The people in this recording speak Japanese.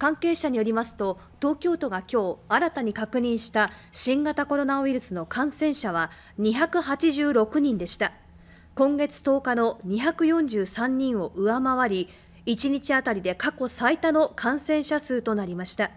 関係者によりますと東京都が今日新たに確認した新型コロナウイルスの感染者は286人でした今月10日の243人を上回り1日あたりで過去最多の感染者数となりました